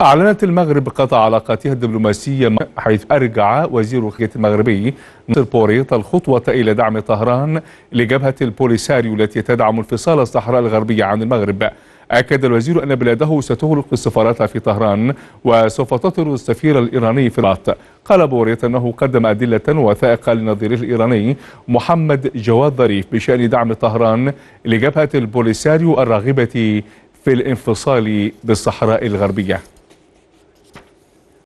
أعلنت المغرب قطع علاقاتها الدبلوماسية حيث أرجع وزير الخارجية المغربي نصر بوريط الخطوة إلى دعم طهران لجبهة البوليساريو التي تدعم انفصال الصحراء الغربية عن المغرب أكد الوزير أن بلاده ستغلق السفارات في طهران وسوف تطر السفير الإيراني في الرات قال بوريط أنه قدم أدلة وثائقة لنظيره الإيراني محمد جواد ظريف بشأن دعم طهران لجبهة البوليساريو الراغبة في الانفصال بالصحراء الغربية